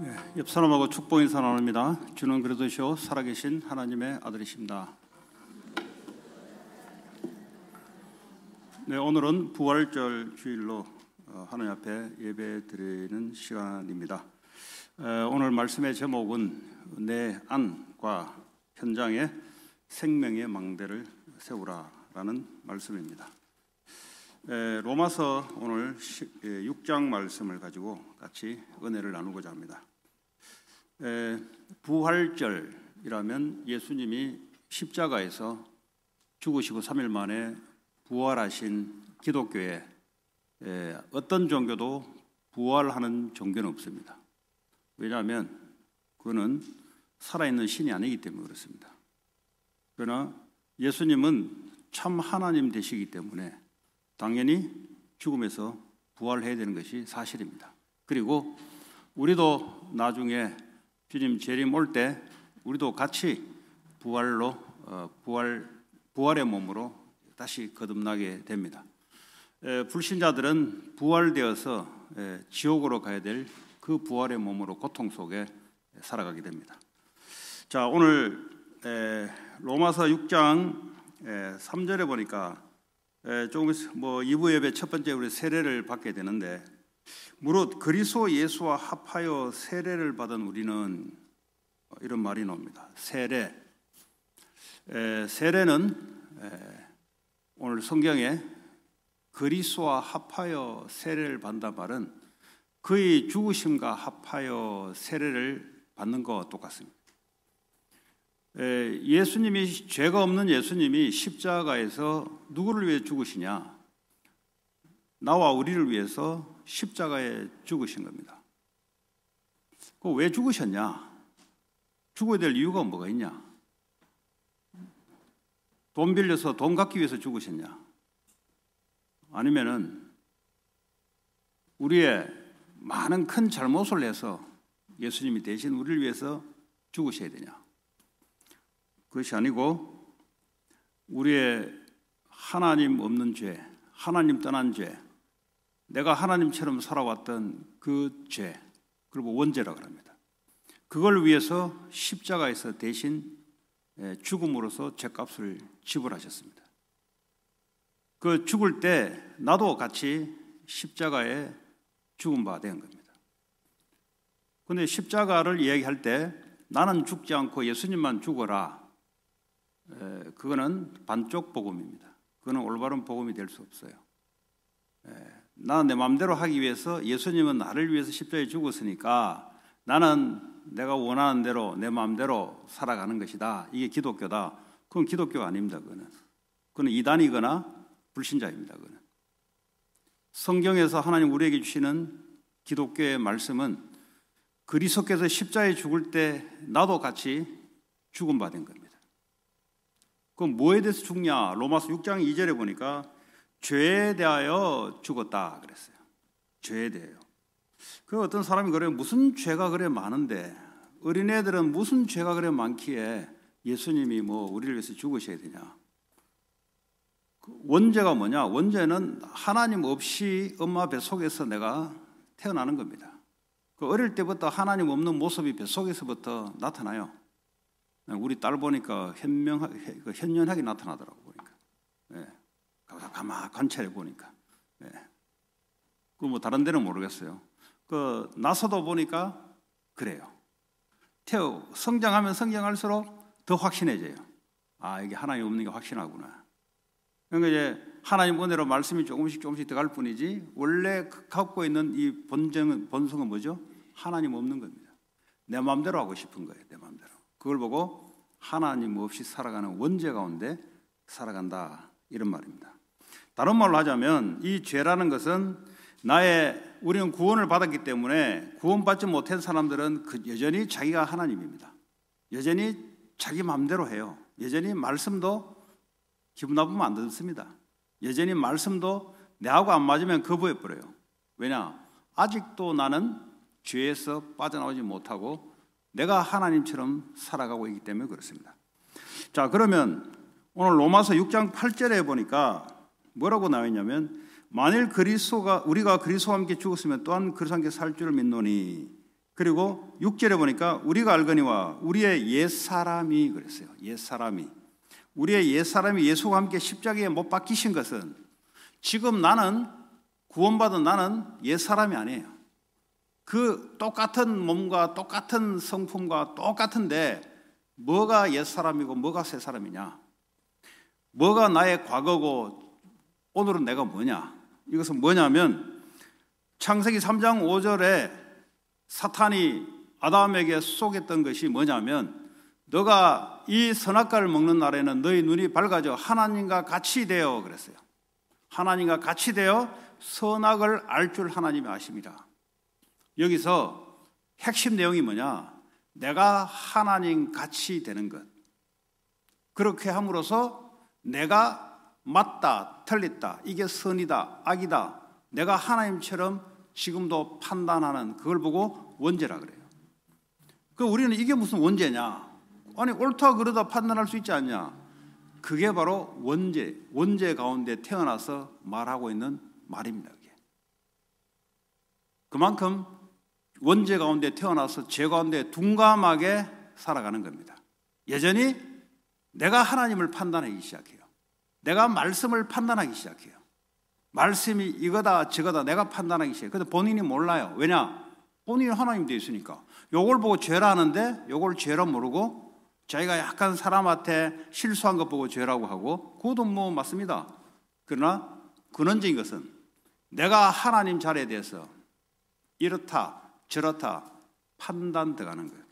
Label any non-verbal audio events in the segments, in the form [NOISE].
네, 옆 사람하고 축복 인사 나눕니다. 주는 그리스도시오 살아계신 하나님의 아들이십니다. 네, 오늘은 부활절 주일로 어, 하나님 앞에 예배 드리는 시간입니다. 오늘 말씀의 제목은 내 안과 현장에 생명의 망대를 세우라라는 말씀입니다. 로마서 오늘 6장 말씀을 가지고 같이 은혜를 나누고자 합니다. 부활절이라면 예수님이 십자가에서 죽으시고 3일 만에 부활하신 기독교 에, 어떤 종교도 부활하는 종교는 없습니다. 왜냐하면 그는 살아있는 신이 아니기 때문에 그렇습니다. 그러나 예수님은 참 하나님 되시기 때문에 당연히 죽음에서 부활해야 되는 것이 사실입니다. 그리고 우리도 나중에 주님 재림 올 때 우리도 같이 부활로 어, 부활 부활의 몸으로 다시 거듭나게 됩니다. 불신자들은 부활되어서 지옥으로 가야 될 그 부활의 몸으로 고통 속에 살아가게 됩니다. 자 오늘 로마서 6장 3절에 보니까 에, 조금 뭐 2부 예배 첫 번째 우리 세례를 받게 되는데 무릇 그리스도 예수와 합하여 세례를 받은 우리는 이런 말이 나옵니다. 세례. 에, 세례는 에, 오늘 성경에 그리스도와 합하여 세례를 받는 말은 그의 죽으심과 합하여 세례를 받는 것과 똑같습니다. 예수님이 죄가 없는 예수님이 십자가에서 누구를 위해 죽으시냐? 나와 우리를 위해서 십자가에 죽으신 겁니다. 그 왜 죽으셨냐? 죽어야 될 이유가 뭐가 있냐? 돈 빌려서 돈 갚기 위해서 죽으셨냐? 아니면은 우리의 많은 큰 잘못을 해서 예수님이 대신 우리를 위해서 죽으셔야 되냐? 그것이 아니고 우리의 하나님 없는 죄, 하나님 떠난 죄, 내가 하나님처럼 살아왔던 그 죄, 그리고 원죄라 그럽니다. 그걸 위해서 십자가에서 대신 예, 죽음으로서 죄값을 지불하셨습니다. 그 죽을 때 나도 같이 십자가에 죽음 바 되는 겁니다. 근데 십자가를 얘기할때 나는 죽지 않고 예수님만 죽어라. 그거는 반쪽 복음입니다. 그거는 올바른 복음이 될 수 없어요. 나내 마음대로 하기 위해서 예수님은 나를 위해서 십자에 죽었으니까 나는 내가 원하는 대로 내 마음대로 살아가는 것이다. 이게 기독교다. 그건 기독교가 아닙니다. 그거는 그건 이단이거나 불신자입니다. 그거는 성경에서 하나님 우리에게 주시는 기독교의 말씀은 그리스도께서 십자에 죽을 때 나도 같이 죽음 받은 겁니다. 그럼 뭐에 대해서 죽냐? 로마서 6장 2절에 보니까 죄에 대하여 죽었다 그랬어요. 죄에 대하여. 그 어떤 사람이 그래 무슨 죄가 그래 많은데 어린애들은 무슨 죄가 그래 많기에 예수님이 뭐 우리를 위해서 죽으셔야 되냐? 그 원죄가 뭐냐? 원죄는 하나님 없이 엄마 배 속에서 내가 태어나는 겁니다. 그 어릴 때부터 하나님 없는 모습이 배 속에서부터 나타나요. 우리 딸 보니까 현명하게, 그 현연하게 나타나더라고 보니까. 예. 가만 관찰해 보니까. 예. 그뭐 다른 데는 모르겠어요. 그 나서도 보니까 그래요. 태우 성장하면 성장할수록 더 확신해져요. 아 이게 하나님 없는 게 확신하구나. 그러니까 이제 하나님 은혜로 말씀이 조금씩 조금씩 들어갈 뿐이지 원래 그, 갖고 있는 이 본정 본성은 뭐죠? 하나님 없는 겁니다. 내 마음대로 하고 싶은 거예요. 내 마음대로. 그걸 보고 하나님 없이 살아가는 원죄 가운데 살아간다 이런 말입니다. 다른 말로 하자면 이 죄라는 것은 나의 우리는 구원을 받았기 때문에 구원받지 못한 사람들은 그 여전히 자기가 하나님입니다. 여전히 자기 마음대로 해요. 여전히 말씀도 기분 나쁘면 안 듣습니다. 여전히 말씀도 내하고 안 맞으면 거부해 버려요. 왜냐? 아직도 나는 죄에서 빠져나오지 못하고 내가 하나님처럼 살아가고 있기 때문에 그렇습니다. 자, 그러면 오늘 로마서 6장 8절에 보니까 뭐라고 나와 있냐면 만일 그리스도가 우리가 그리스도와 함께 죽었으면 또한 그리스도와 함께 살 줄을 믿노니 그리고 6절에 보니까 우리가 알거니와 우리의 옛사람이 그랬어요. 옛사람이 우리의 옛사람이 예수와 함께 십자가에 못 박히신 것은 지금 나는 구원받은 나는 옛사람이 아니에요. 그 똑같은 몸과 똑같은 성품과 똑같은데 뭐가 옛 사람이고 뭐가 새 사람이냐? 뭐가 나의 과거고 오늘은 내가 뭐냐? 이것은 뭐냐면 창세기 3장 5절에 사탄이 아담에게 속했던 것이 뭐냐면 너가 이 선악과를 먹는 날에는 너희 눈이 밝아져 하나님과 같이 되어 그랬어요. 하나님과 같이 되어 선악을 알 줄 하나님이 아십니다. 여기서 핵심 내용이 뭐냐? 내가 하나님 같이 되는 것. 그렇게 함으로써 내가 맞다, 틀렸다, 이게 선이다, 악이다, 내가 하나님처럼 지금도 판단하는 그걸 보고 원죄라 그래요. 그 우리는 이게 무슨 원죄냐? 아니 옳다 그러다 판단할 수 있지 않냐? 그게 바로 원죄, 원죄 가운데 태어나서 말하고 있는 말입니다. 그게. 그만큼 원죄 가운데 태어나서 죄 가운데 둔감하게 살아가는 겁니다. 여전히 내가 하나님을 판단하기 시작해요. 내가 말씀을 판단하기 시작해요. 말씀이 이거다 저거다 내가 판단하기 시작해요. 근데 본인이 몰라요. 왜냐? 본인이 하나님 되어 있으니까. 요걸 보고 죄라 하는데 요걸 죄로 모르고 자기가 약간 사람한테 실수한 것 보고 죄라고 하고 그것도 뭐 맞습니다. 그러나 근원적인 것은 내가 하나님 자리에 대해서 이렇다 저렇다 판단 들어가는 거예요.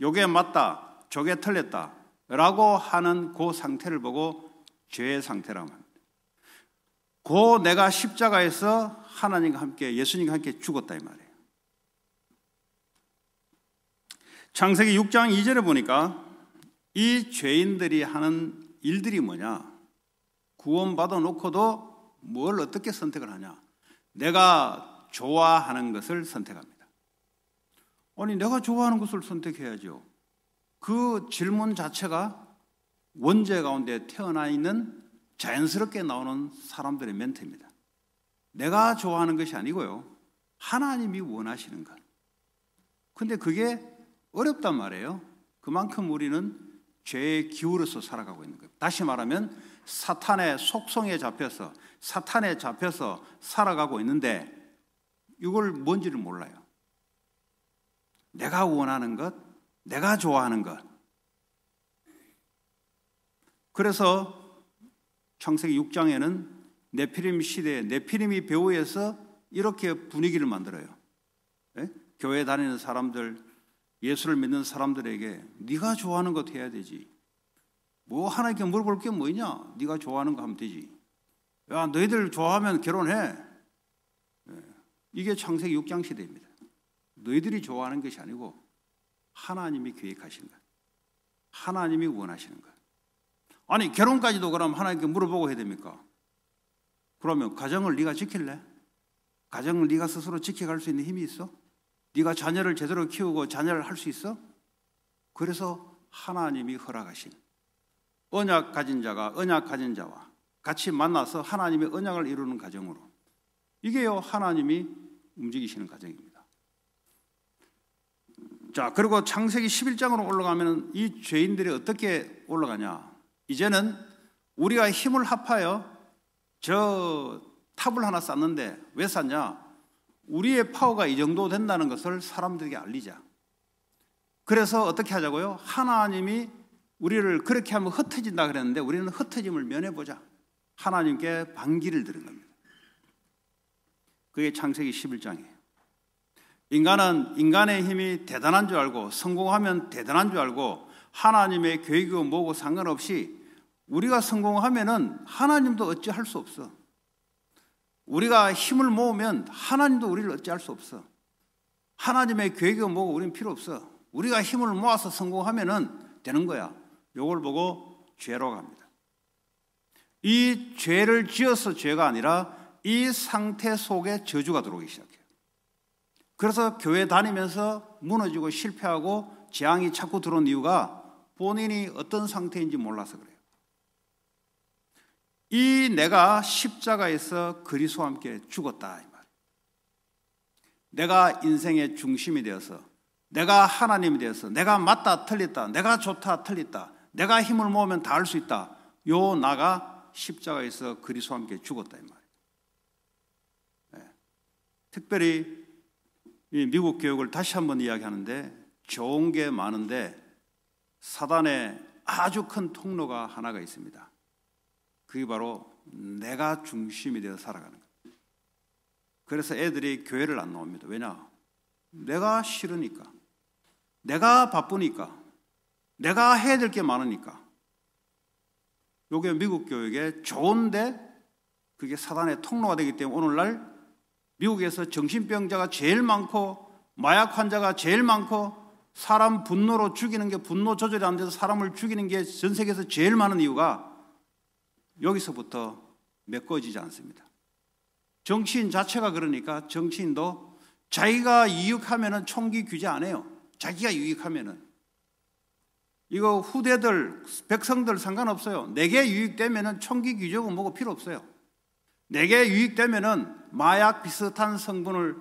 요게 맞다, 저게 틀렸다 라고 하는 그 상태를 보고 죄의 상태라고 합 내가 십자가에서 하나님과 함께 예수님과 함께 죽었다 이 말이에요. 창세기 6장 2절에 보니까 이 죄인들이 하는 일들이 뭐냐? 구원받아 놓고도 뭘 어떻게 선택을 하냐? 내가 좋아하는 것을 선택합니다. 아니, 내가 좋아하는 것을 선택해야죠. 그 질문 자체가 원죄 가운데 태어나 있는 자연스럽게 나오는 사람들의 멘트입니다. 내가 좋아하는 것이 아니고요. 하나님이 원하시는 것. 근데 그게 어렵단 말이에요. 그만큼 우리는 죄의 기울어서 살아가고 있는 거예요. 다시 말하면 사탄의 속성에 잡혀서 사탄에 잡혀서 살아가고 있는데 이걸 뭔지를 몰라요. 내가 원하는 것, 내가 좋아하는 것. 그래서 창세기 6장에는 네피림 시대에 네피림이 배우에서 이렇게 분위기를 만들어요. 예? 교회 다니는 사람들, 예수를 믿는 사람들에게 네가 좋아하는 것 해야 되지. 뭐하나 이렇게 물어볼 게 뭐냐? 네가 좋아하는 거 하면 되지. 야 너희들 좋아하면 결혼해. 예. 이게 창세기 6장 시대입니다. 너희들이 좋아하는 것이 아니고 하나님이 계획하시는 것. 하나님이 원하시는 것. 아니 결혼까지도 그럼 하나님께 물어보고 해야 됩니까? 그러면 가정을 네가 지킬래? 가정을 네가 스스로 지켜갈 수 있는 힘이 있어? 네가 자녀를 제대로 키우고 자녀를 할 수 있어? 그래서 하나님이 허락하신 언약 가진 자가 언약 가진 자와 같이 만나서 하나님의 언약을 이루는 가정으로 이게요 하나님이 움직이시는 가정입니다. 자, 그리고 창세기 11장으로 올라가면 이 죄인들이 어떻게 올라가냐? 이제는 우리가 힘을 합하여 저 탑을 하나 쌓는데 왜쌓냐 우리의 파워가 이 정도 된다는 것을 사람들에게 알리자. 그래서 어떻게 하자고요? 하나님이 우리를 그렇게 하면 흩어진다 그랬는데 우리는 흩어짐을 면해보자. 하나님께 반기를 드린 겁니다. 그게 창세기 11장에. 이요 인간은 인간의 힘이 대단한 줄 알고 성공하면 대단한 줄 알고 하나님의 계획이 뭐고 상관없이 우리가 성공하면은 하나님도 어찌할 수 없어. 우리가 힘을 모으면 하나님도 우리를 어찌할 수 없어. 하나님의 계획이 뭐고 우리는 필요 없어. 우리가 힘을 모아서 성공하면은 되는 거야. 요걸 보고 죄로 갑니다. 이 죄를 지어서 죄가 아니라 이 상태 속에 저주가 들어오기 시작 그래서 교회 다니면서 무너지고 실패하고 재앙이 자꾸 들어온 이유가 본인이 어떤 상태인지 몰라서 그래요. 이 내가 십자가에서 그리스도와 함께 죽었다 이 말. 내가 인생의 중심이 되어서 내가 하나님이 되어서 내가 맞다 틀렸다 내가 좋다 틀렸다 내가 힘을 모으면 다 할 수 있다. 요 나가 십자가에서 그리스도와 함께 죽었다 이 말. 네. 특별히 미국 교육을 다시 한번 이야기하는데 좋은 게 많은데 사단의 아주 큰 통로가 하나가 있습니다. 그게 바로 내가 중심이 되어 살아가는 거예요. 그래서 애들이 교회를 안 나옵니다. 왜냐? 내가 싫으니까. 내가 바쁘니까. 내가 해야 될 게 많으니까. 요게 미국 교육의 좋은데 그게 사단의 통로가 되기 때문에 오늘날 미국에서 정신병자가 제일 많고 마약 환자가 제일 많고 사람 분노로 죽이는 게 분노 조절이 안 돼서 사람을 죽이는 게 전 세계에서 제일 많은 이유가 여기서부터 메꿔지지 않습니다. 정치인 자체가 그러니까 정치인도 자기가 이익하면 총기 규제 안 해요. 자기가 유익하면 이거 후대들 백성들 상관없어요. 내게 유익되면 총기 규제고 뭐고 필요 없어요. 내게 유익되면 마약 비슷한 성분을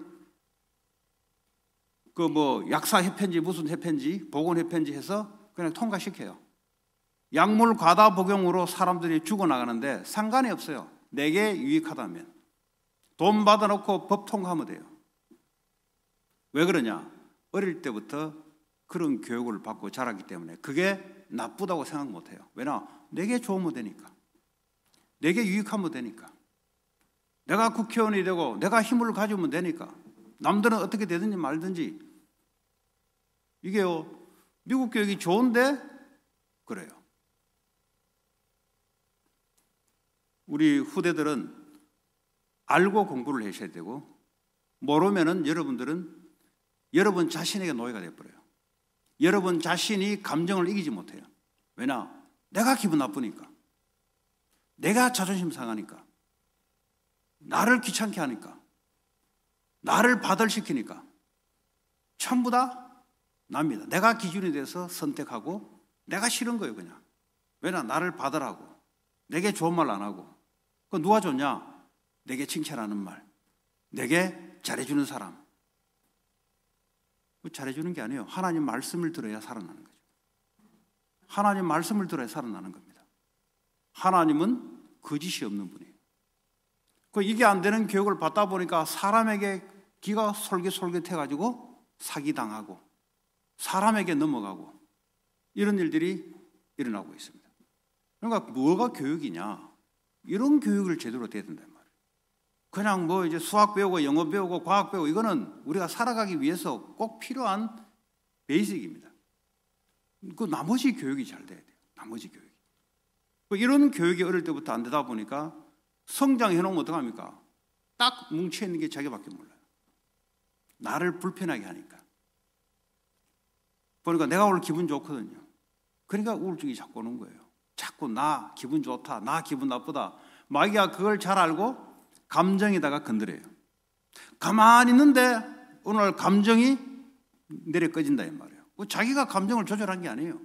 그 뭐 약사 협회인지 무슨 협회인지 보건 협회인지 해서 그냥 통과시켜요. 약물 과다 복용으로 사람들이 죽어나가는데 상관이 없어요. 내게 유익하다면. 돈 받아놓고 법 통과하면 돼요. 왜 그러냐? 어릴 때부터 그런 교육을 받고 자랐기 때문에 그게 나쁘다고 생각 못 해요. 왜냐? 내게 좋으면 되니까. 내게 유익하면 되니까. 내가 국회의원이 되고 내가 힘을 가지면 되니까 남들은 어떻게 되든지 말든지 이게요 미국 교육이 좋은데 그래요. 우리 후대들은 알고 공부를 하셔야 되고 모르면은 여러분들은 여러분 자신에게 노예가 되버려요. 여러분 자신이 감정을 이기지 못해요. 왜냐? 내가 기분 나쁘니까. 내가 자존심 상하니까. 나를 귀찮게 하니까. 나를 바덜시키니까. 전부 다 납니다. 내가 기준이 돼서 선택하고 내가 싫은 거예요, 그냥. 왜냐, 나를 받덜라고 내게 좋은 말 안 하고. 그 누가 좋냐? 내게 칭찬하는 말. 내게 잘해주는 사람. 잘해주는 게 아니에요. 하나님 말씀을 들어야 살아나는 거죠. 하나님 말씀을 들어야 살아나는 겁니다. 하나님은 거짓이 없는 분이에요. 그 이게 안 되는 교육을 받다 보니까 사람에게 기가 솔깃솔깃해가지고 사기당하고 사람에게 넘어가고 이런 일들이 일어나고 있습니다. 그러니까 뭐가 교육이냐? 이런 교육을 제대로 돼야 된단 말이에요. 그냥 뭐 이제 수학 배우고 영어 배우고 과학 배우고 이거는 우리가 살아가기 위해서 꼭 필요한 베이직입니다. 그 나머지 교육이 잘 돼야 돼요. 나머지 교육. 이 그 이런 교육이 어릴 때부터 안 되다 보니까 성장해 놓으면 어떡합니까? 딱 뭉쳐 있는 게 자기밖에 몰라요. 나를 불편하게 하니까. 그러니까 내가 오늘 기분 좋거든요. 그러니까 우울증이 자꾸 오는 거예요. 자꾸 나 기분 좋다, 나 기분 나쁘다. 마귀가 그걸 잘 알고 감정에다가 건드려요. 가만히 있는데 오늘 감정이 내려 꺼진다 이 말이에요. 뭐 자기가 감정을 조절한 게 아니에요.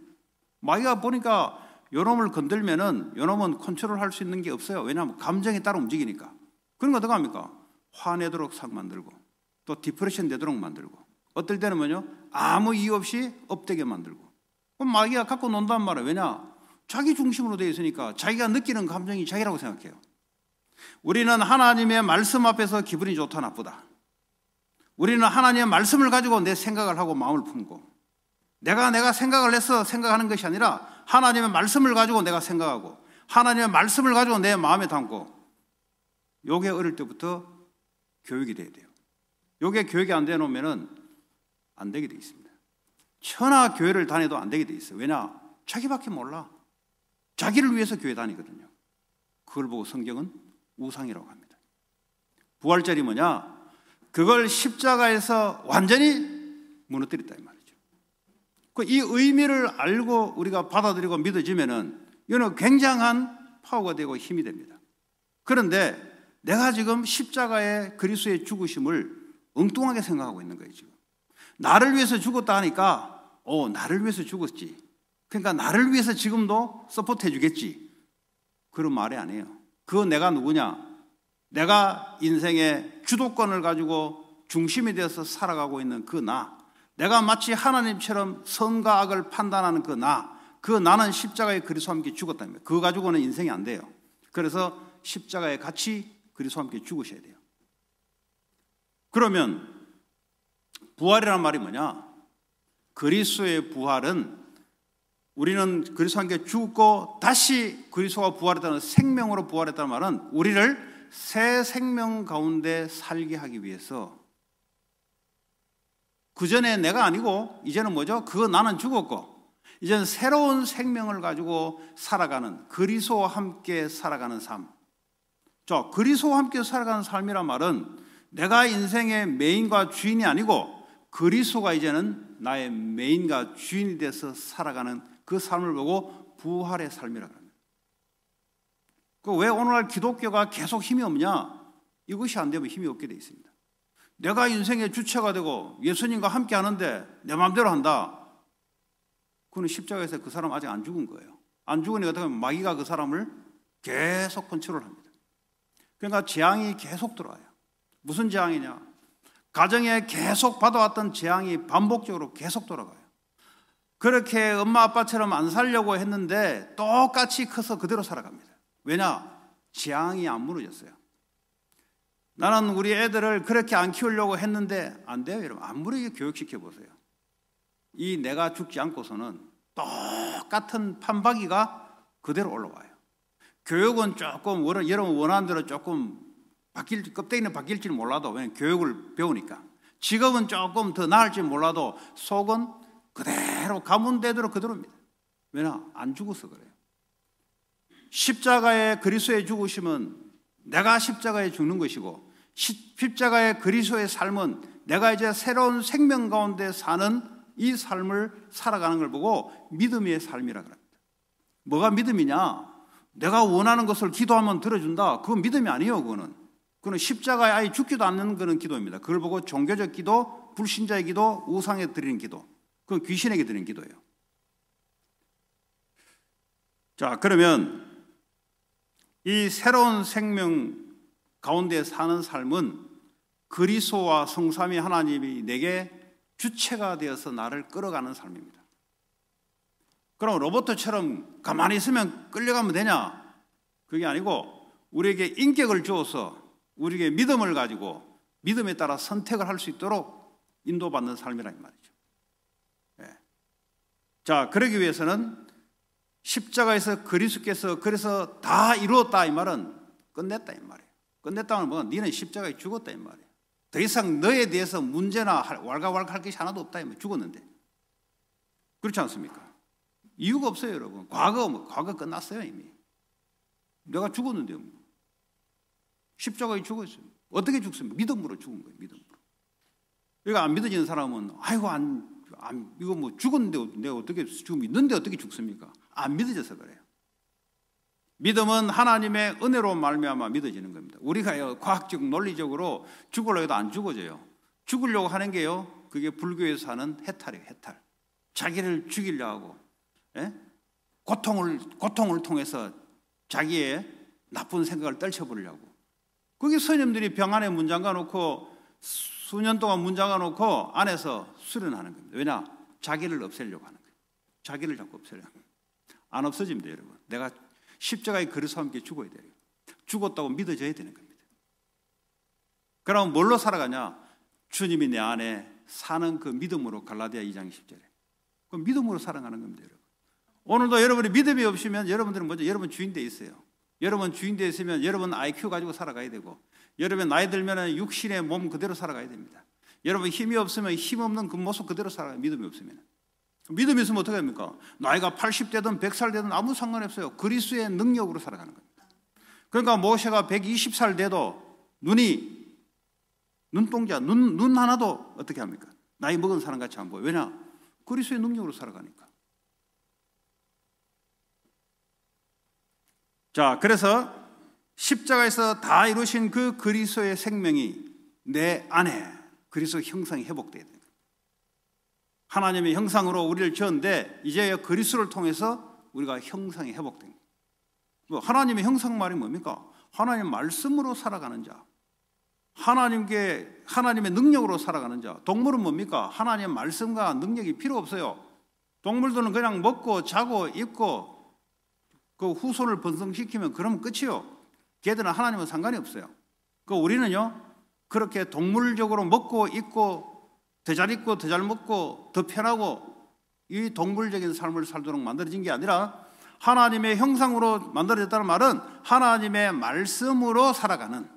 마귀가 보니까 요놈을 건들면은 요놈은 컨트롤할 수 있는 게 없어요. 왜냐하면 감정에 따라 움직이니까. 그런 거 어떻게 합니까? 화내도록 싹 만들고 또 디프레션 되도록 만들고 어떨 때는 뭐요? 아무 이유 없이 업되게 만들고 그럼 마귀가 갖고 논단 말이에요. 왜냐? 자기 중심으로 되어 있으니까 자기가 느끼는 감정이 자기라고 생각해요. 우리는 하나님의 말씀 앞에서 기분이 좋다 나쁘다. 우리는 하나님의 말씀을 가지고 내 생각을 하고 마음을 품고 내가 내가 생각을 해서 생각하는 것이 아니라 하나님의 말씀을 가지고 내가 생각하고 하나님의 말씀을 가지고 내 마음에 담고 요게 어릴 때부터 교육이 돼야 돼요. 요게 교육이 안 돼놓으면안 되게 돼 있습니다. 천하 교회를 다녀도 안 되게 돼 있어요. 왜냐? 자기밖에 몰라. 자기를 위해서 교회 다니거든요. 그걸 보고 성경은 우상이라고 합니다. 부활절이 뭐냐? 그걸 십자가에서 완전히 무너뜨렸다 이 말. 그이 의미를 알고 우리가 받아들이고 믿어지면은 이는 굉장한 파워가 되고 힘이 됩니다. 그런데 내가 지금 십자가의 그리스의 죽으심을 엉뚱하게 생각하고 있는 거예요, 지금. 나를 위해서 죽었다 하니까, 어, 나를 위해서 죽었지. 그러니까 나를 위해서 지금도 서포트 해주겠지. 그런 말이 아니에요. 그 내가 누구냐? 내가 인생의 주도권을 가지고 중심이 되어서 살아가고 있는 그 나. 내가 마치 하나님처럼 선과 악을 판단하는 그 나, 그 나는 십자가의 그리스도 함께 죽었다며. 그거 가지고는 인생이 안 돼요. 그래서 십자가에 같이 그리스도 함께 죽으셔야 돼요. 그러면 부활이란 말이 뭐냐? 그리스도의 부활은 우리는 그리스도 함께 죽고 다시 그리스도가 부활했다는 생명으로 부활했다는 말은 우리를 새 생명 가운데 살게 하기 위해서 그 전에 내가 아니고 이제는 뭐죠? 그거 나는 죽었고 이제는 새로운 생명을 가지고 살아가는 그리스도와 함께 살아가는 삶. 저 그리스도와 함께 살아가는 삶이란 말은 내가 인생의 메인과 주인이 아니고 그리스도가 이제는 나의 메인과 주인이 돼서 살아가는 그 삶을 보고 부활의 삶이라고 합니다. 그왜 오늘날 기독교가 계속 힘이 없냐? 이것이 안 되면 힘이 없게 돼 있습니다. 내가 인생의 주체가 되고 예수님과 함께 하는데 내 마음대로 한다. 그는 십자가에서 그 사람 아직 안 죽은 거예요. 안 죽으니까 어떻게 보면 마귀가 그 사람을 계속 컨트롤 합니다. 그러니까 재앙이 계속 들어와요. 무슨 재앙이냐? 가정에 계속 받아왔던 재앙이 반복적으로 계속 돌아가요. 그렇게 엄마 아빠처럼 안 살려고 했는데 똑같이 커서 그대로 살아갑니다. 왜냐? 재앙이 안 무너졌어요. 나는 우리 애들을 그렇게 안 키우려고 했는데 안 돼요, 여러분. 아무리 교육시켜 보세요. 이 내가 죽지 않고서는 똑같은 판박이가 그대로 올라와요. 교육은 조금 여러분 원하는 대로 조금 바뀔 껍데기는 바뀔지 몰라도 왜냐 교육을 배우니까 직업은 조금 더 나을지 몰라도 속은 그대로 가문대대로 그대로입니다. 왜냐 안 죽어서 그래요. 십자가의 그리스의 죽으심은 내가 십자가에 죽는 것이고 십자가의 그리스도의 삶은 내가 이제 새로운 생명 가운데 사는 이 삶을 살아가는 걸 보고 믿음의 삶이라 그럽니다. 뭐가 믿음이냐? 내가 원하는 것을 기도하면 들어준다. 그건 믿음이 아니에요, 그거는. 그거는 십자가에 아예 죽지도 않는 그런 기도입니다. 그걸 보고 종교적 기도, 불신자의 기도, 우상에 드리는 기도. 그건 귀신에게 드리는 기도예요. 자, 그러면 이 새로운 생명 가운데 사는 삶은 그리스도와 성삼위 하나님이 내게 주체가 되어서 나를 끌어가는 삶입니다. 그럼 로봇처럼 가만히 있으면 끌려가면 되냐? 그게 아니고 우리에게 인격을 주어서 우리에게 믿음을 가지고 믿음에 따라 선택을 할 수 있도록 인도받는 삶이란 말이죠. 예. 자, 그러기 위해서는 십자가에서 그리스께서 그래서 다 이루었다 이 말은 끝냈다 이 말이에요. 끝냈다는 건 너는 십자가에 죽었다 이 말이야. 더 이상 너에 대해서 문제나 왈가왈가할 것이 하나도 없다 이 말. 죽었는데 그렇지 않습니까? 이유가 없어요 여러분. 과거 뭐 과거 끝났어요 이미. 내가 죽었는데 뭐. 십자가에 죽었어요. 어떻게 죽습니까? 믿음으로 죽은 거예요. 믿음으로. 그러안 그러니까 믿어지는 사람은 아이고 안, 안 이거 뭐 죽었는데 내가 어떻게 죽 믿는데 어떻게 죽습니까? 안 믿어져서 그래요. 믿음은 하나님의 은혜로 말미암아 믿어지는 겁니다. 우리가요 과학적 논리적으로 죽으려고 도안 죽어져요. 죽으려고 하는 게요 그게 불교에서 하는 해탈이에요 해탈. 자기를 죽이려고 예? 고통을 고통을 통해서 자기의 나쁜 생각을 떨쳐버리려고. 그게 스님들이 병 안에 문장가놓고 수년 동안 문장가놓고 안에서 수련하는 겁니다. 왜냐 자기를 없애려고 하는 거예요. 자기를 자꾸 없애려고. 안 없어집니다 여러분. 내가 십자가의 그리스와 함께 죽어야 돼요. 죽었다고 믿어져야 되는 겁니다. 그럼 뭘로 살아가냐? 주님이 내 안에 사는 그 믿음으로 갈라디아 2장 10절에. 그 믿음으로 살아가는 겁니다, 여러분. 오늘도 여러분이 믿음이 없으면 여러분들은 먼저 여러분 주인돼 있어요. 여러분 주인돼 있으면 여러분 IQ 가지고 살아가야 되고 여러분 나이 들면 육신의 몸 그대로 살아가야 됩니다. 여러분 힘이 없으면 힘 없는 그 모습 그대로 살아가요. 믿음이 없으면. 믿음이 있으면 어떻게 됩니까? 나이가 80대든 100살 되든 아무 상관없어요. 그리스의 능력으로 살아가는 겁니다. 그러니까 모세가 120살 돼도 눈이 눈동자 눈, 눈 하나도 어떻게 합니까? 나이 먹은 사람 같이 안 보여. 왜냐? 그리스의 능력으로 살아가니까. 자, 그래서 십자가에서 다 이루신 그그리스의 생명이 내 안에 그리스 형상이 회복돼야 돼. 하나님의 형상으로 우리를 지었는데 이제 그리스도를 통해서 우리가 형상이 회복된 거예요. 뭐 하나님의 형상 말이 뭡니까? 하나님 말씀으로 살아가는 자. 하나님께 하나님의 능력으로 살아가는 자. 동물은 뭡니까? 하나님의 말씀과 능력이 필요 없어요. 동물들은 그냥 먹고 자고 입고 그 후손을 번성시키면 그러면 끝이요. 걔들은 하나님은 상관이 없어요. 그 우리는요. 그렇게 동물적으로 먹고 입고 더잘 입고 더 잘 먹고 더 편하고 이 동물적인 삶을 살도록 만들어진 게 아니라 하나님의 형상으로 만들어졌다는 말은 하나님의 말씀으로 살아가는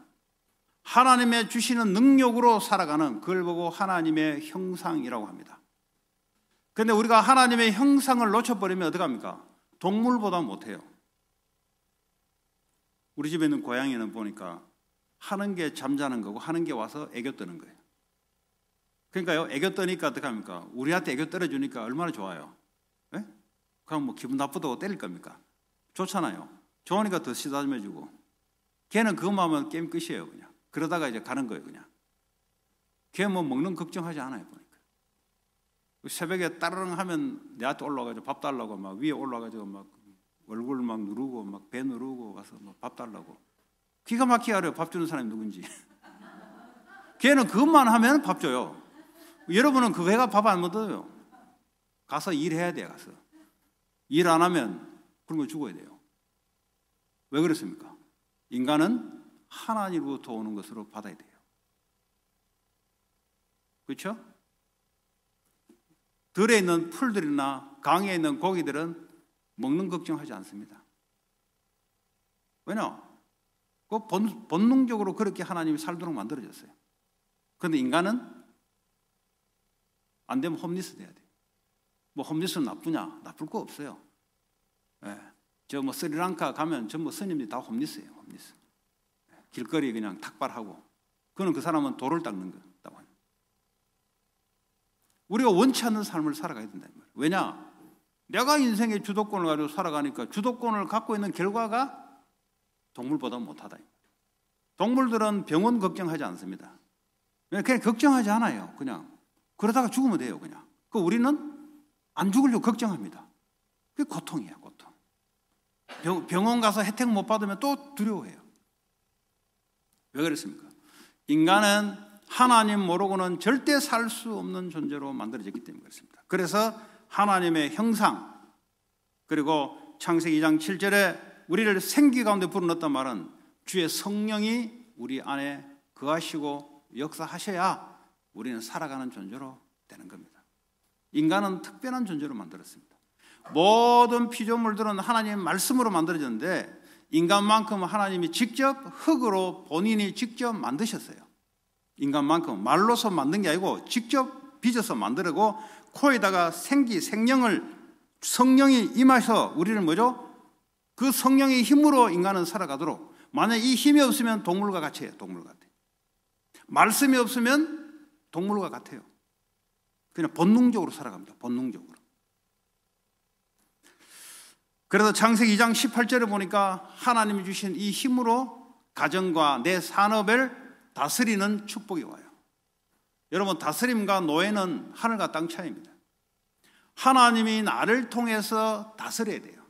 하나님의 주시는 능력으로 살아가는 그걸 보고 하나님의 형상이라고 합니다. 근데 우리가 하나님의 형상을 놓쳐버리면 어떡합니까? 동물보다 못해요. 우리 집에 있는 고양이는 보니까 하는 게 잠자는 거고 하는 게 와서 애교 뜨는 거예요. 그러니까요, 애교 떠니까 어떡합니까? 우리한테 애교 떨어주니까 얼마나 좋아요. 예? 그럼 뭐 기분 나쁘다고 때릴 겁니까? 좋잖아요. 좋으니까 더시다듬어주고 걔는 그것만 하면 게임 끝이에요, 그냥. 그러다가 이제 가는 거예요, 그냥. 걔 뭐 먹는 걱정하지 않아요, 보니까. 그 새벽에 따르릉 하면 내한테 올라와가지고 밥 달라고 막 위에 올라와가지고 막 얼굴 막 누르고 막 배 누르고 가서 막밥 뭐 달라고. 기가 막히게 알아요, 밥 주는 사람이 누군지. [LAUGHS] 걔는 그것만 하면 밥 줘요. 여러분은 그 회가 밥 안 먹어요. 가서 일해야 돼요, 가서. 일 안 하면 굶어 죽어야 돼요. 왜 그렇습니까? 인간은 하나님으로부터 오는 것으로 받아야 돼요. 그렇죠? 들에 있는 풀들이나 강에 있는 고기들은 먹는 걱정하지 않습니다. 왜냐? 그 본, 본능적으로 그렇게 하나님이 살도록 만들어졌어요. 그런데 인간은 안 되면 홈리스 돼야 돼뭐 홈리스는 나쁘냐? 나쁠 거 없어요. 예. 저 뭐 스리랑카 가면 전부 뭐 스님들이 다 홈리스예요. 홈리스. 예. 길거리 에 그냥 탁발하고. 그는 그 사람은 돌을 닦는 거다고 우리가 원치 않는 삶을 살아가야 된다는 말이에요. 왜냐? 내가 인생의 주도권을 가지고 살아가니까 주도권을 갖고 있는 결과가 동물보다 못하다. 동물들은 병원 걱정하지 않습니다. 예, 그냥 걱정하지 않아요. 그냥 그러다가 죽으면 돼요, 그냥. 그 우리는 안 죽으려고 걱정합니다. 그게 고통이에요, 고통. 병, 병원 가서 혜택 못 받으면 또 두려워해요. 왜 그렇습니까? 인간은 하나님 모르고는 절대 살 수 없는 존재로 만들어졌기 때문에 그렇습니다. 그래서 하나님의 형상, 그리고 창세기 2장 7절에 우리를 생기 가운데 불어넣었단 말은 주의 성령이 우리 안에 그하시고 역사하셔야 우리는 살아가는 존재로 되는 겁니다. 인간은 특별한 존재로 만들었습니다. 모든 피조물들은 하나님의 말씀으로 만들어졌는데 인간만큼 하나님이 직접 흙으로 본인이 직접 만드셨어요. 인간만큼 말로서 만든 게 아니고 직접 빚어서 만들고 코에다가 생기 생명을 성령이 임하셔 우리를 뭐죠? 그 성령의 힘으로 인간은 살아가도록 만약 이 힘이 없으면 동물과 같이 해요. 동물 같아. 말씀이 없으면 동물과 같아요. 그냥 본능적으로 살아갑니다. 본능적으로. 그래서 창세기 2장 18절을 보니까 하나님이 주신 이 힘으로 가정과 내 산업을 다스리는 축복이 와요. 여러분 다스림과 노예는 하늘과 땅 차이입니다. 하나님이 나를 통해서 다스려야 돼요.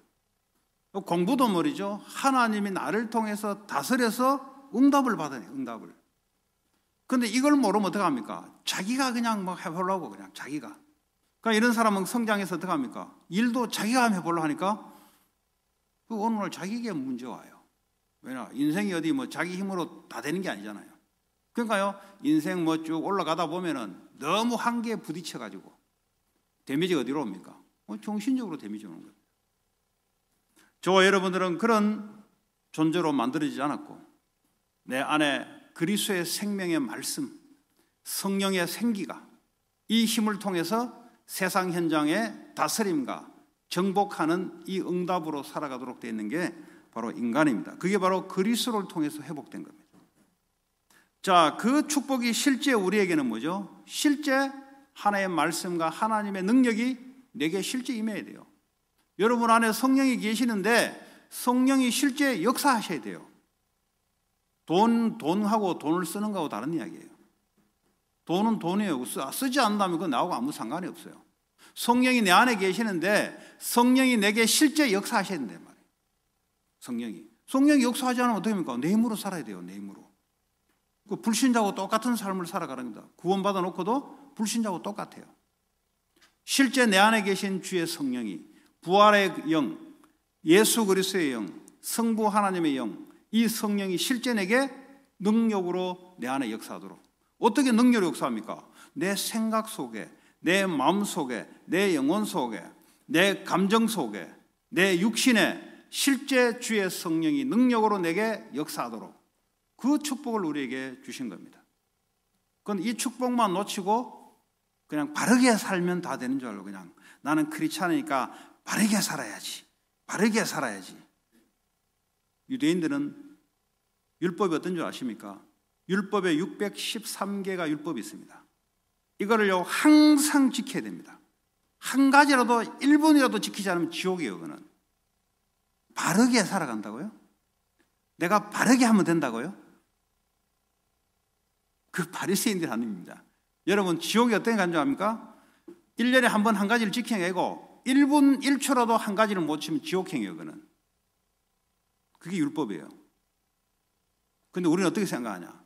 그 공부도 말이죠. 하나님이 나를 통해서 다스려서 응답을 받아요. 응답을. 근데 이걸 모르면 어떡합니까? 자기가 그냥 막 뭐 해보려고 그냥 자기가. 그러니까 이런 사람은 성장해서 어떡합니까? 일도 자기가 해보려고 하니까 그 오늘 자기에게 문제 와요. 왜냐? 인생이 어디 뭐 자기 힘으로 다 되는 게 아니잖아요. 그러니까요, 인생 뭐 쭉 올라가다 보면은 너무 한계에 부딪혀가지고 데미지가 어디로 옵니까? 어, 정신적으로 데미지 오는 거예요. 저와 여러분들은 그런 존재로 만들어지지 않았고 내 안에 그리스의 생명의 말씀, 성령의 생기가 이 힘을 통해서 세상 현장의 다스림과 정복하는 이 응답으로 살아가도록 되어 있는 게 바로 인간입니다. 그게 바로 그리스를 통해서 회복된 겁니다. 자, 그 축복이 실제 우리에게는 뭐죠? 실제 하나의 말씀과 하나님의 능력이 내게 실제 임해야 돼요. 여러분 안에 성령이 계시는데 성령이 실제 역사하셔야 돼요. 돈, 돈하고 돈을 쓰는 거하고 다른 이야기예요. 돈은 돈이에요. 그 쓰, 아, 지 않는다면 그건 나하고 아무 상관이 없어요. 성령이 내 안에 계시는데 성령이 내게 실제 역사하시는데 말이에요. 성령이. 성령이 역사하지 않으면 어떻게 합니까? 내 힘으로 살아야 돼요. 내 힘으로. 그 불신자하고 똑같은 삶을 살아가는 겁니다. 구원받아 놓고도 불신자하고 똑같아요. 실제 내 안에 계신 주의 성령이 부활의 영, 예수 그리스의 영, 성부 하나님의 영, 이 성령이 실제 내게 능력으로 내 안에 역사하도록. 어떻게 능력을 역사합니까? 내 생각 속에, 내 마음 속에, 내 영혼 속에, 내 감정 속에, 내 육신에 실제 주의 성령이 능력으로 내게 역사하도록 그 축복을 우리에게 주신 겁니다. 그건 이 축복만 놓치고 그냥 바르게 살면 다 되는 줄 알고 그냥 나는 크리스찬이니까 바르게 살아야지. 바르게 살아야지. 유대인들은 율법이 어떤 줄 아십니까? 율법에 613개가 율법이 있습니다. 이거를요, 항상 지켜야 됩니다. 한 가지라도, 1분이라도 지키지 않으면 지옥이에요, 그거는. 바르게 살아간다고요? 내가 바르게 하면 된다고요? 그 바리새인들 아닙니다. 여러분, 지옥이 어떤 게 간주합니까? 1년에 한 번 한 가지를 지켜내고 1분 1초라도 한 가지를 못 치면 지옥행이에요, 그거는. 그게 율법이에요. 근데 우리는 어떻게 생각하냐?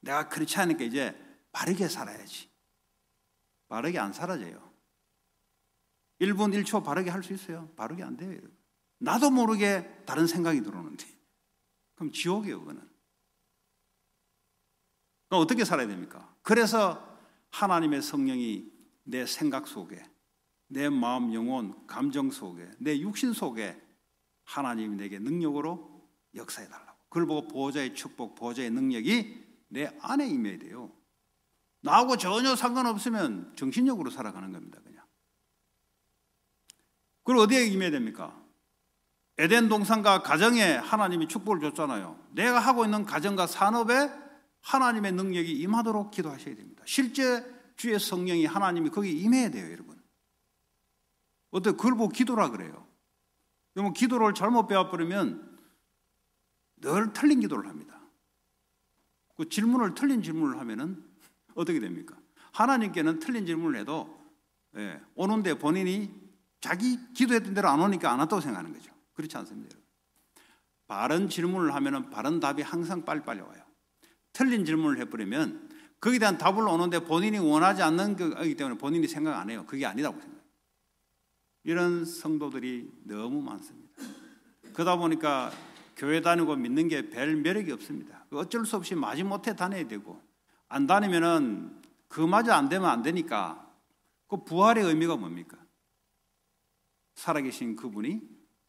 내가 그렇지 않으니까 이제 바르게 살아야지. 바르게 안 살아져요. 1분 1초 바르게 할 수 있어요. 바르게 안 돼요. 여러분. 나도 모르게 다른 생각이 들어오는데. 그럼 지옥이에요, 그거는. 그럼 어떻게 살아야 됩니까? 그래서 하나님의 성령이 내 생각 속에, 내 마음, 영혼, 감정 속에, 내 육신 속에 하나님이 내게 능력으로 역사해 달라고. 그걸 보고 보호자의 축복, 보호자의 능력이 내 안에 임해야 돼요. 나하고 전혀 상관없으면 정신력으로 살아가는 겁니다, 그냥. 그걸 어디에 임해야 됩니까? 에덴 동산과 가정에 하나님이 축복을 줬잖아요. 내가 하고 있는 가정과 산업에 하나님의 능력이 임하도록 기도하셔야 됩니다. 실제 주의 성령이 하나님이 거기 임해야 돼요, 여러분. 어때? 그걸 보고 기도라 그래요. 여러분 뭐 기도를 잘못 배워버리면 늘 틀린 기도를 합니다. 그 질문을 틀린 질문을 하면은 어떻게 됩니까? 하나님께는 틀린 질문을 해도 예, 오는데 본인이 자기 기도했던 대로 안 오니까 안 왔다고 생각하는 거죠. 그렇지 않습니다. 바른 질문을 하면은 바른 답이 항상 빨리빨리 와요. 틀린 질문을 해버리면 거기에 대한 답을 오는데 본인이 원하지 않는 거기 때문에 본인이 생각 안 해요. 그게 아니라고 생각해요. 이런 성도들이 너무 많습니다. 그러다 보니까 교회 다니고 믿는 게 별 매력이 없습니다. 어쩔 수 없이 마지 못해 다녀야 되고 안 다니면은 그마저 안 되면 안 되니까 그 부활의 의미가 뭡니까? 살아계신 그분이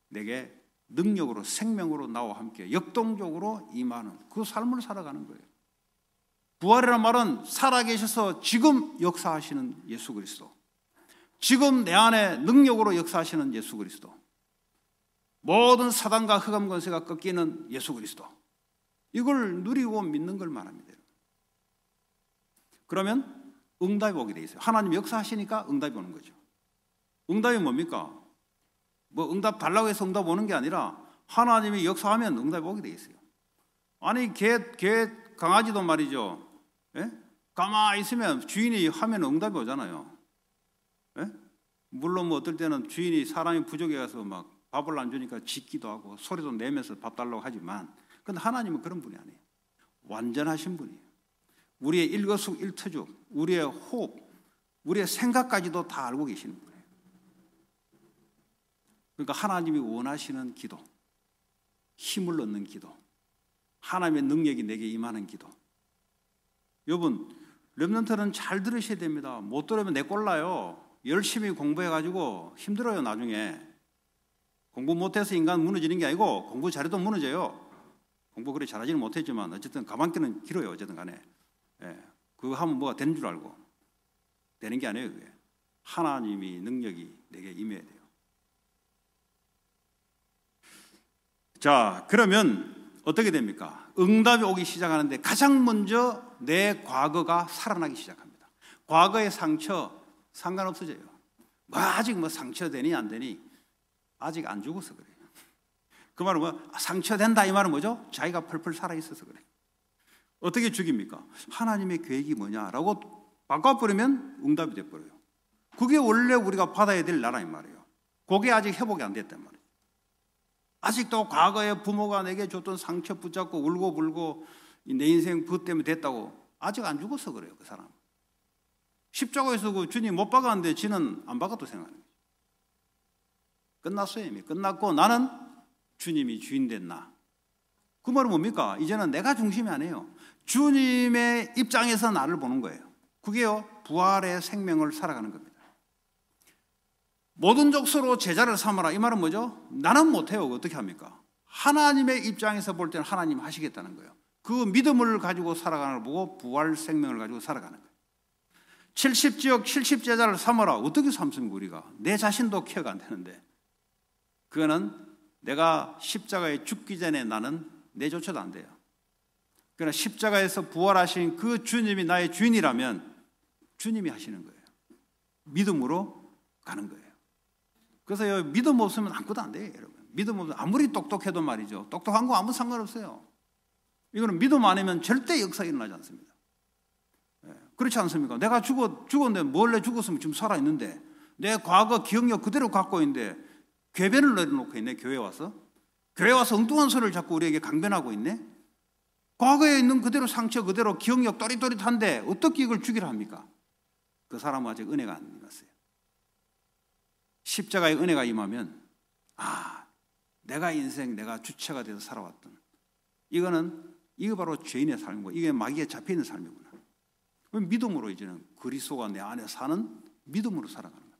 내게 능력으로 생명으로 나와 함께 역동적으로 임하는 그 삶을 살아가는 거예요. 부활이란 말은 살아계셔서 지금 역사하시는 예수 그리스도. 지금 내 안에 능력으로 역사하시는 예수 그리스도. 모든 사단과 흑암 권세가 꺾이는 예수 그리스도. 이걸 누리고 믿는 걸 말합니다. 그러면 응답이 오게 돼 있어요. 하나님 역사하시니까 응답이 오는 거죠. 응답이 뭡니까? 뭐 응답 달라고 해서 응답 오는 게 아니라 하나님이 역사하면 응답이 오게 돼 있어요. 아니 개, 개 강아지도 말이죠. 예? 가만히 있으면 주인이 하면 응답이 오잖아요. 물론 뭐 어떨 때는 주인이 사람이 부족해 가서 막 밥을 안 주니까 짓기도 하고 소리도 내면서 밥 달라고 하지만 근데 하나님은 그런 분이 아니에요. 완전하신 분이에요. 우리의 일거수일투족, 우리의 호흡, 우리의 생각까지도 다 알고 계시는 분이에요. 그러니까 하나님이 원하시는 기도, 힘을 얻는 기도, 하나님의 능력이 내게 임하는 기도. 여러분, 렘넌트는 잘 들으셔야 됩니다. 못 들으면 내 꼴라요. 열심히 공부해가지고 힘들어요, 나중에. 공부 못해서 인간 무너지는 게 아니고 공부 잘해도 무너져요. 공부 그리 잘하지는 못했지만 어쨌든 가만끼는 길어요, 어쨌든 간에. 예. 그거 하면 뭐가 되는 줄 알고. 되는 게 아니에요, 그게. 하나님이 능력이 내게 임해야 돼요. 자, 그러면 어떻게 됩니까? 응답이 오기 시작하는데 가장 먼저 내 과거가 살아나기 시작합니다. 과거의 상처, 상관없어져요. 뭐 아직 뭐 상처되니 안 되니 아직 안 죽어서 그래요. 그 말은 뭐 상처된다 이 말은 뭐죠? 자기가 펄펄 살아 있어서 그래요. 어떻게 죽입니까? 하나님의 계획이 뭐냐라고 바꿔버리면 응답이 돼버려요. 그게 원래 우리가 받아야 될 나라인 말이에요. 그게 아직 회복이 안 됐단 말이에요. 아직도 과거에 부모가 내게 줬던 상처 붙잡고 울고 불고 내 인생 그 때문에 됐다고 아직 안 죽었어 그래요 그 사람. 십자가에서 그 주님 못 박았는데 지는 안 박아도 생각하는 거죠. 끝났어요. 이미 끝났고 나는 주님이 주인 됐나. 그 말은 뭡니까? 이제는 내가 중심이 아니에요. 주님의 입장에서 나를 보는 거예요. 그게요. 부활의 생명을 살아가는 겁니다. 모든 족수로 제자를 삼아라. 이 말은 뭐죠? 나는 못해요. 어떻게 합니까? 하나님의 입장에서 볼 때는 하나님 하시겠다는 거예요. 그 믿음을 가지고 살아가는 걸 보고 부활 생명을 가지고 살아가는 거예요. 70지역 70제자를 삼아라. 어떻게 삼습니까, 우리가? 내 자신도 케어가 안 되는데. 그거는 내가 십자가에 죽기 전에 나는 내조차도 안 돼요. 그러나 십자가에서 부활하신 그 주님이 나의 주인이라면 주님이 하시는 거예요. 믿음으로 가는 거예요. 그래서 믿음 없으면 아무것도 안 돼요, 여러분. 믿음 없으면 아무리 똑똑해도 말이죠. 똑똑한 거 아무 상관없어요. 이거는 믿음 아니면 절대 역사 일어나지 않습니다. 그렇지 않습니까? 내가 죽었, 죽었는데 몰래 죽었으면 지금 살아있는데 내 과거 기억력 그대로 갖고 있는데 괴변을 내려놓고 있네 교회 와서 교회 와서 엉뚱한 소리를 자꾸 우리에게 강변하고 있네 과거에 있는 그대로 상처 그대로 기억력 또릿또릿한데 어떻게 이걸 죽이라 합니까? 그 사람은 아직 은혜가 안 임했어요 십자가의 은혜가 임하면 아 내가 인생 내가 주체가 돼서 살아왔던 이거는 이거 바로 죄인의 삶이고 이게 마귀에 잡혀 있는 삶이구나 그 믿음으로 이제는 그리스도가 내 안에 사는 믿음으로 살아가는 겁니다.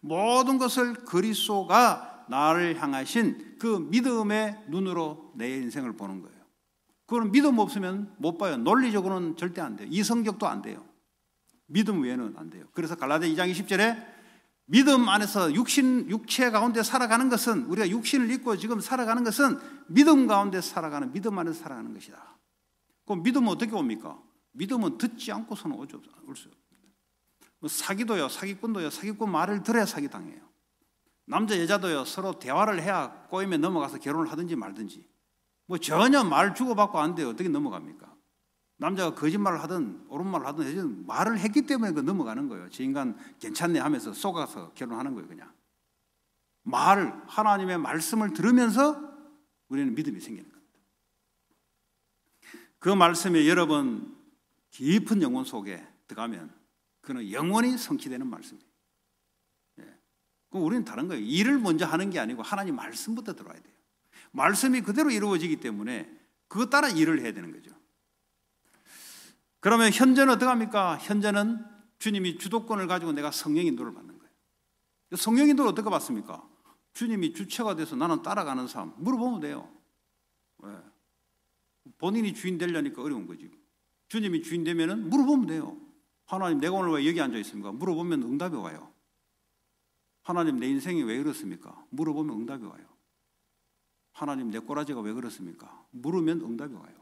모든 것을 그리스도가 나를 향하신 그 믿음의 눈으로 내 인생을 보는 거예요. 그건 믿음 없으면 못 봐요. 논리적으로는 절대 안 돼요. 이성적도 안 돼요. 믿음 외에는 안 돼요. 그래서 갈라데 2장 20절에 믿음 안에서 육신 육체 가운데 살아가는 것은 우리가 육신을 입고 지금 살아가는 것은 믿음 가운데 살아가는 믿음 안에서 살아가는 것이다. 그럼 믿음은 어떻게 옵니까? 믿음은 듣지 않고서는 어쩔 수없습니뭐 사기도요, 사기꾼도요, 사기꾼 말을 들어야 사기 당해요. 남자 여자도요 서로 대화를 해야 꼬임에 넘어가서 결혼을 하든지 말든지 뭐 전혀 말 주고받고 안 돼요. 어떻게 넘어갑니까? 남자가 거짓말을 하든 오른말을 하든 해준 말을 했기 때문에 그 넘어가는 거예요. 저 인간 괜찮네 하면서 속아서 결혼하는 거예요, 그냥. 말 하나님의 말씀을 들으면서 우리는 믿음이 생기는 겁니다. 그 말씀에 여러분 깊은 영혼 속에 들어가면 그는 영원히 성취되는 말씀이에요. 예. 그럼 우리는 다른 거예요. 일을 먼저 하는 게 아니고 하나님 말씀부터 들어야 돼요. 말씀이 그대로 이루어지기 때문에 그것 따라 일을 해야 되는 거죠. 그러면 현재는 어떡합니까? 현재는 주님이 주도권을 가지고 내가 성령 인도를 받는 거예요. 성령 인도를 어떻게 받습니까? 주님이 주체가 돼서 나는 따라가는 삶 물어보면 돼요. 예. 본인이 주인 되려니까 어려운 거지. 주님이 주인 되면 물어보면 돼요. 하나님, 내가 오늘 왜 여기 앉아 있습니까? 물어보면 응답이 와요. 하나님, 내 인생이 왜 이렇습니까? 물어보면 응답이 와요. 하나님, 내 꼬라지가 왜 그렇습니까? 물으면 응답이 와요.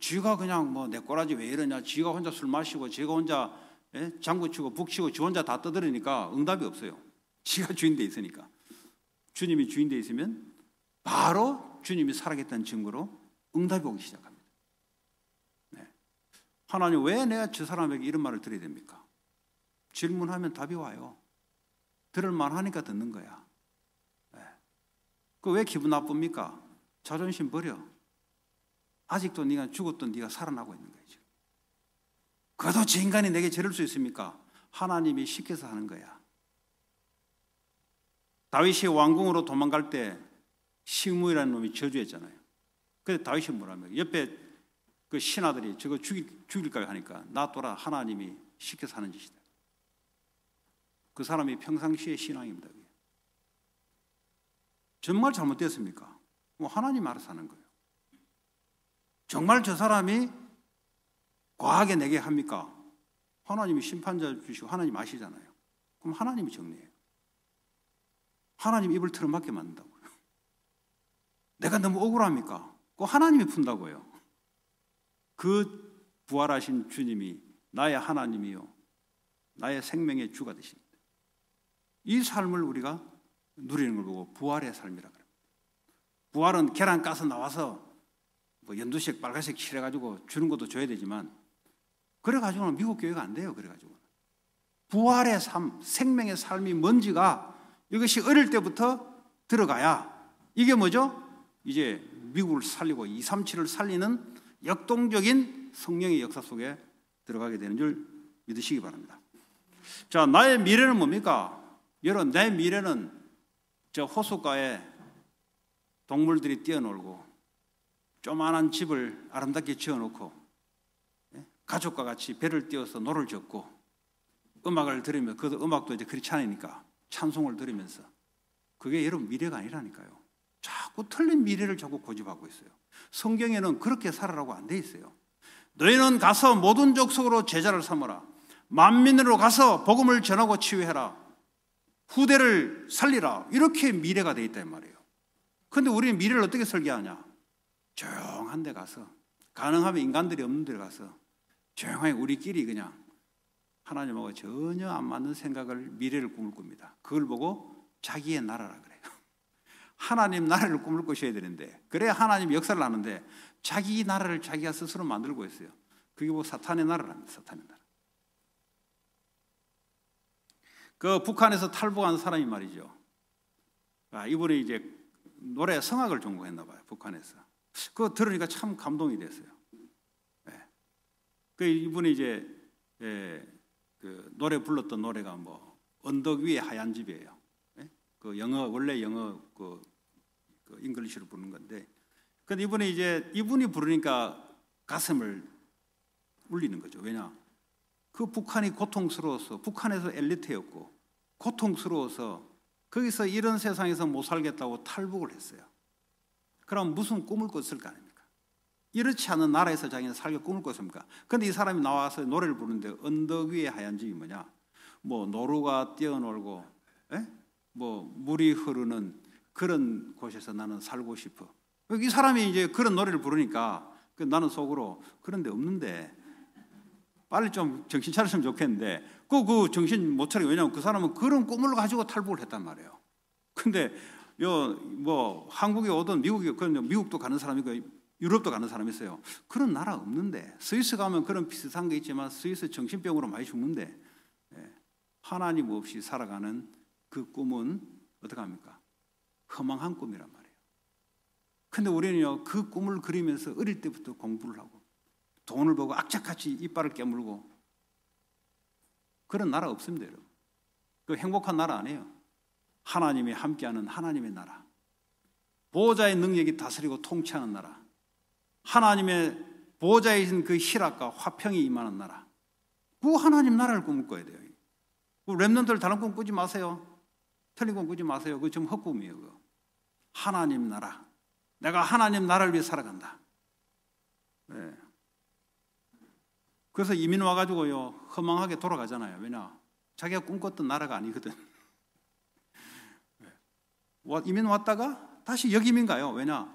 쥐가 그냥 뭐 내 꼬라지 왜 이러냐, 쥐가 혼자 술 마시고, 쥐가 혼자 예? 장구치고, 북치고, 쥐 혼자 다 떠들으니까 응답이 없어요. 쥐가 주인 돼 있으니까. 주님이 주인 돼 있으면 바로 주님이 살아계다는 증거로 응답이 오기 시작합니다. 하나님 왜 내가 저 사람에게 이런 말을 드려야 됩니까? 질문하면 답이 와요. 들을 만하니까 듣는 거야. 네. 예. 그왜 기분 나쁩니까? 자존심 버려. 아직도 네가 죽었던 네가 살아나고 있는 거야 지금. 그래도 저 인간이 내게 저럴 수 있습니까? 하나님이 시켜서 하는 거야. 다윗이 왕궁으로 도망갈 때 시므이라는 놈이 저주했잖아요. 그래서 다윗이 뭐라며 옆에 그 신하들이 저거 죽일, 죽일까 하니까 놔둬라 하나님이 시켜사는 짓이다. 그 사람이 평상시의 신앙입니다. 정말 잘못됐습니까? 뭐 하나님 알아서 하는 거예요. 정말 저 사람이 과하게 내게 합니까? 하나님이 심판자 주시고 하나님 아시잖아요. 그럼 하나님이 정리해요. 하나님 입을 틀어막게 만든다고요. 내가 너무 억울합니까? 그 하나님이 푼다고요. 그 부활하신 주님이 나의 하나님이요. 나의 생명의 주가 되십니다. 이 삶을 우리가 누리는 걸 보고 부활의 삶이라 그래요. 부활은 계란 까서 나와서 뭐 연두색, 빨간색 칠해가지고 주는 것도 줘야 되지만 그래가지고는 미국 교회가 안 돼요. 그래가지고 부활의 삶, 생명의 삶이 뭔지가 이것이 어릴 때부터 들어가야 이게 뭐죠? 이제 미국을 살리고 237을 살리는 역동적인 성령의 역사 속에 들어가게 되는 줄 믿으시기 바랍니다. 자, 나의 미래는 뭡니까? 여러분, 내 미래는 저 호숫가에 동물들이 뛰어놀고 조만한 집을 아름답게 지어놓고 예? 가족과 같이 배를 띄워서 노를 젓고 음악을 들으며 그 음악도 이제 크리스찬이니까 찬송을 들으면서 그게 여러분 미래가 아니라니까요. 자꾸 틀린 미래를 자꾸 고집하고 있어요. 성경에는 그렇게 살아라고 안 돼 있어요. 너희는 가서 모든 족속으로 제자를 삼아라. 만민으로 가서 복음을 전하고 치유해라. 후대를 살리라. 이렇게 미래가 돼 있단 말이에요. 근데 우리는 미래를 어떻게 설계하냐? 조용한 데 가서 가능하면 인간들이 없는 데 가서 조용하게 우리끼리 그냥 하나님하고 전혀 안 맞는 생각을 미래를 꿈을 꿉니다. 그걸 보고 자기의 나라라 그래요. 하나님 나라를 꿈을 꾸셔야 되는데 그래야 하나님 역사를 하는데 자기 나라를 자기가 스스로 만들고 있어요. 그게 뭐 사탄의 나라랍니 사탄의 나라. 그 북한에서 탈북한 사람이 말이죠. 아, 이분이 이제 노래 성악을 전공했나 봐요. 북한에서. 그거 들으니까 참 감동이 됐어요. 예. 그 이분이 이제 예, 그 노래 불렀던 노래가 뭐 언덕 위에 하얀 집이에요. 예? 그 영어 원래 영어 그그 잉글리시로 부르는 건데 근데 이번에 이제 이분이 부르니까 가슴을 울리는 거죠. 왜냐? 그 북한이 고통스러워서 북한에서 엘리트였고 고통스러워서 거기서 이런 세상에서 못 살겠다고 탈북을 했어요. 그럼 무슨 꿈을 꿨을 거 아닙니까? 이렇지 않은 나라에서 자기는 살게 꿈을 꿨습니까? 근데 이 사람이 나와서 노래를 부르는데 언덕 위에 하얀 집이 뭐냐? 뭐 노루가 뛰어놀고 에? 뭐 물이 흐르는 그런 곳에서 나는 살고 싶어. 이 사람이 이제 그런 노래를 부르니까 그 나는 속으로 그런데 없는데 빨리 좀 정신 차렸으면 좋겠는데 그, 그 정신 못 차리고 왜냐하면 그 사람은 그런 꿈을 가지고 탈북을 했단 말이에요. 근데 요 뭐 한국에 오든 미국에 그런 미국도 가는 사람이고 유럽도 가는 사람이 있어요. 그런 나라 없는데 스위스 가면 그런 비슷한 게 있지만 스위스 정신병으로 많이 죽는데 예, 하나님 없이 살아가는 그 꿈은 어떡 합니까? 허망한 꿈이란 말이에요. 근데 우리는요, 그 꿈을 그리면서 어릴 때부터 공부를 하고, 돈을 보고 악착같이 이빨을 깨물고, 그런 나라 없습니다, 여러분. 그 행복한 나라 아니에요. 하나님이 함께하는 하나님의 나라. 보호자의 능력이 다스리고 통치하는 나라. 하나님의 보호자이신 그 희락과 화평이 임하는 나라. 그 하나님 나라를 꿈꿔야 을 돼요. 그랩런를 다른 꿈 꾸지 마세요. 틀린 꿈 꾸지 마세요. 그거 지금 헛꿈이에요. 그거. 하나님 나라. 내가 하나님 나라를 위해 살아간다. 네. 그래서 이민 와가지고요, 허망하게 돌아가잖아요. 왜냐? 자기가 꿈꿨던 나라가 아니거든. 네. 이민 왔다가 다시 여기 이민 가요. 왜냐?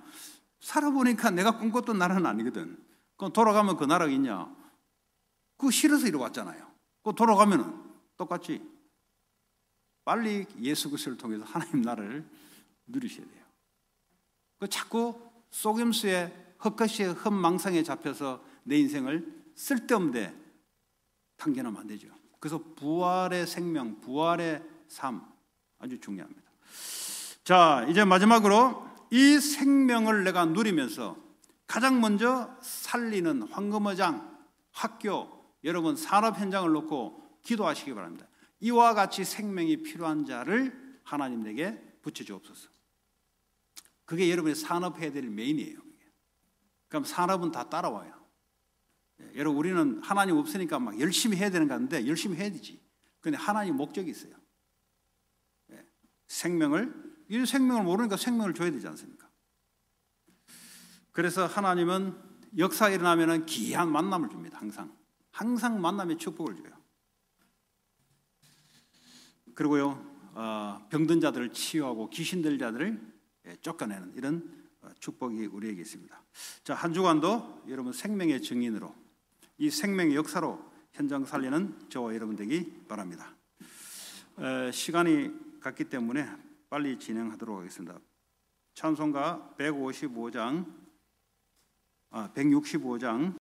살아보니까 내가 꿈꿨던 나라는 아니거든. 그럼 돌아가면 그 나라가 있냐? 그거 싫어서 이리 왔잖아요. 그돌아가면 똑같이 빨리 예수 그리스도를 통해서 하나님 나라를 누리셔야 돼요. 그 자꾸 속임수에 헛것이에 헛망상에 잡혀서 내 인생을 쓸데없는데 당겨나면 안 되죠. 그래서 부활의 생명, 부활의 삶 아주 중요합니다. 자, 이제 마지막으로 이 생명을 내가 누리면서 가장 먼저 살리는 황금어장, 학교, 여러분 산업 현장을 놓고 기도하시기 바랍니다. 이와 같이 생명이 필요한 자를 하나님 에게 붙여주옵소서. 그게 여러분이 산업해야 될 메인이에요. 그럼 산업은 다 따라와요. 예, 여러분 우리는 하나님 없으니까 막 열심히 해야 되는 건데 열심히 해야 되지. 근데 하나님 목적이 있어요. 예, 생명을 이 생명을 모르니까 생명을 줘야 되지 않습니까? 그래서 하나님은 역사 일어나면은 기이한 만남을 줍니다. 항상 항상 만남의 축복을 줘요. 그리고요 어, 병든 자들을 치유하고 귀신 들 자들을 예, 쫓겨내는 이런 어, 축복이 우리에게 있습니다. 자, 한 주간도 여러분 생명의 증인으로 이 생명의 역사로 현장 살리는 저와 여러분 되기 바랍니다. 시간이 갔기 때문에 빨리 진행하도록 하겠습니다. 찬송가 155장, 아, 165장